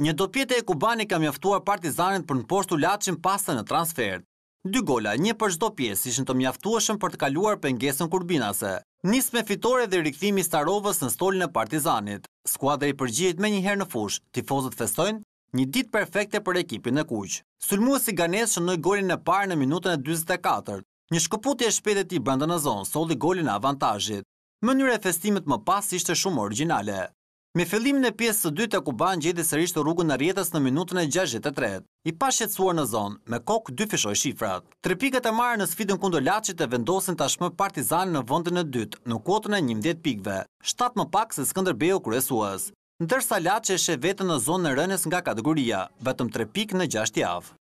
Një dopjetë e Kubani ka mjaftuar partizanit për në poshtu latëshin pasën e transfert. Dy gola, një për shdo pjesë, ishën të mjaftuashën për të kaluar për ngesën kurbinase. Nisë me fitore dhe rikëthimi starovës në stolin e partizanit. Skuadre i përgjit me njëherë në fush, tifozët festojnë, një ditë perfekte për ekipin e kuqë. Sulmua si ganes shënoj golin e parë në minutën e 24. Një shkëputje e shpetet i brenda në zonë, soli golin e avantajit. Mënyre e festimit më pas ishte shumë originale. Me fillim në pjesë së dytë e Kuban gjeti sërish rrugën në rjetës në minutën e 63. I pa shetsuar në zonë, me kokë dy fishoj shifrat. Tre pikët e marë në sfidën kundo lachit e vendosin tashmë partizani në vëndën e dytë, në kuotën e 11 pikve, shtatë më pak se Skëndër Bejo kërësuas. Ndërsa lachit e shë vetën në zonë në rënës nga kategoria, vetëm tre pikë në 6 javë.